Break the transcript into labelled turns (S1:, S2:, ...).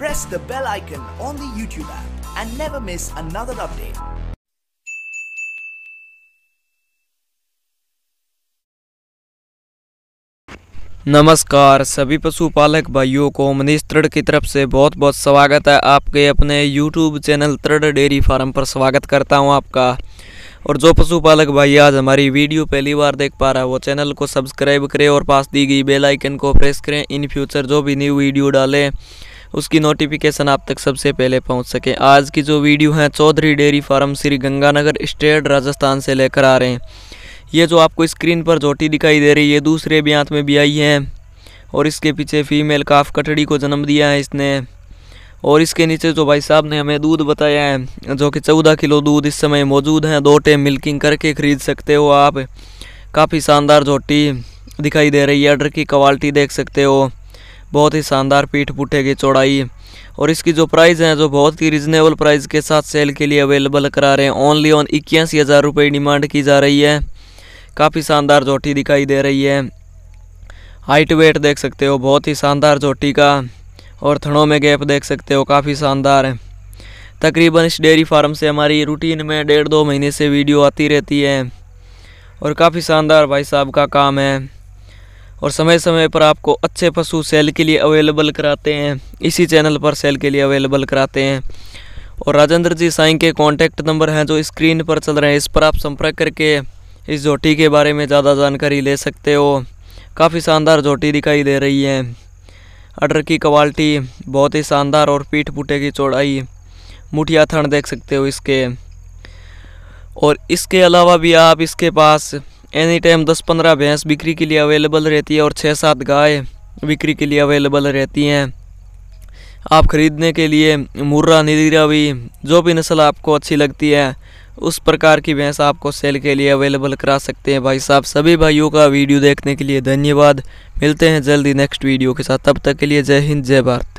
S1: press the bell icon on the YouTube app and never miss another update. नमस्कार सभी पशुपालक भाइयों को मनीष तृढ़ की तरफ से बहुत बहुत स्वागत है आपके अपने यूट्यूब चैनल तृढ़ डेयरी फार्म पर स्वागत करता हूं आपका और जो पशुपालक भाई आज हमारी वीडियो पहली बार देख पा रहा है वो चैनल को सब्सक्राइब करें और पास दी गई बेल आइकन को प्रेस करें इन फ्यूचर जो भी न्यू वीडियो डालें उसकी नोटिफिकेशन आप तक सबसे पहले पहुंच सके आज की जो वीडियो है Chaudhary dairy farm Sri Ganganagar state Rajasthan से लेकर आ रहे हैं ये जो आपको स्क्रीन पर झोटी दिखाई दे रही है दूसरे ब्यांत में भी आई है और इसके पीछे फीमेल काफ कटड़ी को जन्म दिया है इसने और इसके नीचे जो भाई साहब ने हमें दूध बताया है जो कि चौदह किलो दूध इस समय मौजूद है दो टेम मिल्किंग करके ख़रीद सकते हो आप काफ़ी शानदार झोटी दिखाई दे रही है अडर की क्वालिटी देख सकते हो बहुत ही शानदार पीठ पुठे की चौड़ाई और इसकी जो प्राइस है जो बहुत ही रिजनेबल प्राइस के साथ सेल के लिए अवेलेबल करा रहे हैं ओनली ऑन इक्यासी हज़ार रुपये डिमांड की जा रही है काफ़ी शानदार झोटी दिखाई दे रही है हाइट वेट देख सकते हो बहुत ही शानदार झोटी का और थनों में गैप देख सकते हो काफ़ी शानदार है तकरीबन इस डेयरी फार्म से हमारी रूटीन में डेढ़ दो महीने से वीडियो आती रहती है और काफ़ी शानदार भाई साहब का काम है और समय समय पर आपको अच्छे पशु सेल के लिए अवेलेबल कराते हैं इसी चैनल पर सेल के लिए अवेलेबल कराते हैं और राजेंद्र जी साई के कॉन्टैक्ट नंबर हैं जो स्क्रीन पर चल रहे हैं इस पर आप संपर्क करके इस झोटी के बारे में ज़्यादा जानकारी ले सकते हो काफ़ी शानदार झोटी दिखाई दे रही है अडर की क्वालिटी बहुत ही शानदार और पीठ पुटे की चौड़ाई मुठिया थन देख सकते हो इसके और इसके अलावा भी आप इसके पास एनी टाइम दस पंद्रह भैंस बिक्री के लिए अवेलेबल रहती है और छः सात गाय बिक्री के लिए अवेलेबल रहती हैं आप ख़रीदने के लिए मुर्रा भी जो भी नस्ल आपको अच्छी लगती है उस प्रकार की भैंस आपको सेल के लिए अवेलेबल करा सकते हैं भाई साहब सभी भाइयों का वीडियो देखने के लिए धन्यवाद मिलते हैं जल्दी नेक्स्ट वीडियो के साथ तब तक के लिए जय हिंद जय भारत